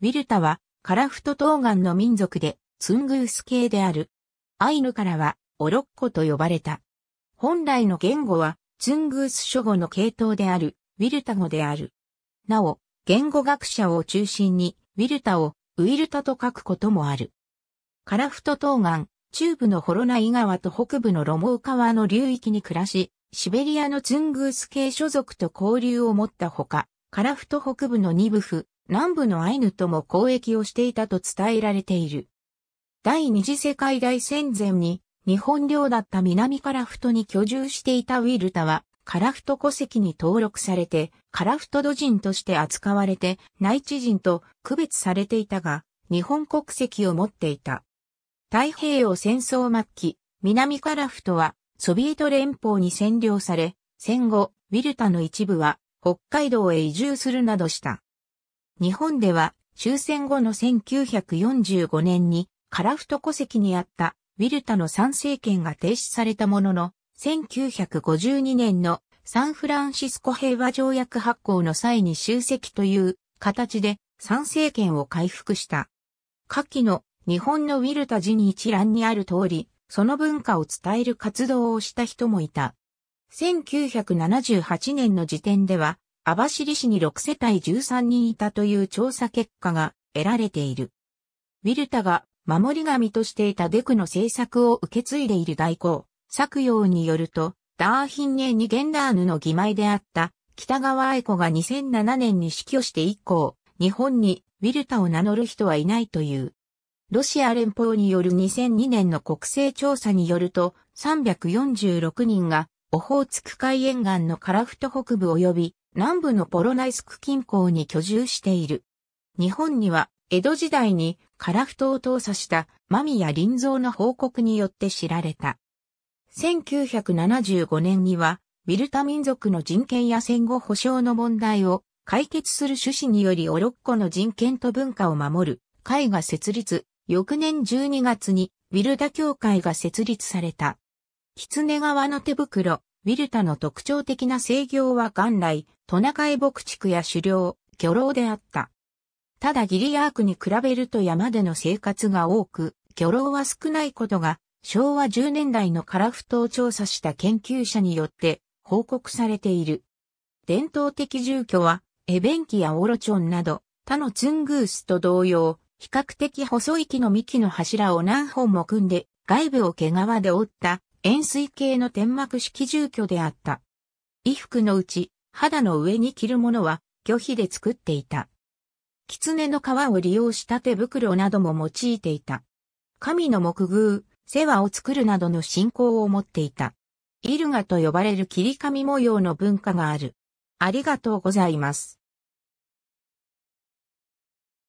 ウィルタはカラフト東岸の民族でツングース系である。アイヌからはオロッコと呼ばれた。本来の言語はツングース諸語の系統であるウィルタ語である。なお、言語学者を中心にウィルタをウィルタと書くこともある。カラフト東岸、中部のホロナイ川と北部のロモウ川の流域に暮らし、シベリアのツングース系所属と交流を持ったほか、カラフト北部のニブフ、南部のアイヌとも交易をしていたと伝えられている。第二次世界大戦前に日本領だった南樺太に居住していたウィルタは樺太戸籍に登録されて樺太土人として扱われて内地人と区別されていたが日本国籍を持っていた。太平洋戦争末期、南樺太はソビエト連邦に占領され、戦後、ウィルタの一部は北海道へ移住するなどした。日本では終戦後の1945年にカラフト戸籍にあったウィルタの参政権が停止されたものの、1952年のサンフランシスコ平和条約発行の際に集積という形で参政権を回復した。下記の日本のウィルタ寺に一覧にある通り、その文化を伝える活動をした人もいた。1978年の時点では、網走市に6世帯13人いたという調査結果が得られている。ウィルタが守り神としていたデクの政策を受け継いでいる代行、作用によると、ダーヒンネーにゲンダーヌの義妹であった北川愛子が2007年に死去して以降、日本にウィルタを名乗る人はいないという。ロシア連邦による2002年の国勢調査によると、346人がオホーツク海沿岸のカラフト北部及び南部のポロナイスク近郊に居住している。日本には、江戸時代にカラフトを投査した間宮林蔵の報告によって知られた。1975年には、ウィルタ民族の人権や戦後保障の問題を解決する趣旨によりオロッコの人権と文化を守る会が設立、翌年12月にウィルダ協会が設立された。狐川の手袋、ウィルタの特徴的な制御は元来、トナカイ牧畜や狩猟、漁労であった。ただギリアークに比べると山での生活が多く、漁労は少ないことが、昭和10年代のカラフトを調査した研究者によって報告されている。伝統的住居は、エベンキやオロチョンなど、他のツングースと同様、比較的細い木の幹の柱を何本も組んで、外部を毛皮で折った円錐形の天幕式住居であった。衣服のうち、肌の上に着るものは、拒否で作っていた。狐の皮を利用した手袋なども用いていた。神の木偶、世話を作るなどの信仰を持っていた。イルガと呼ばれる切り紙模様の文化がある。ありがとうございます。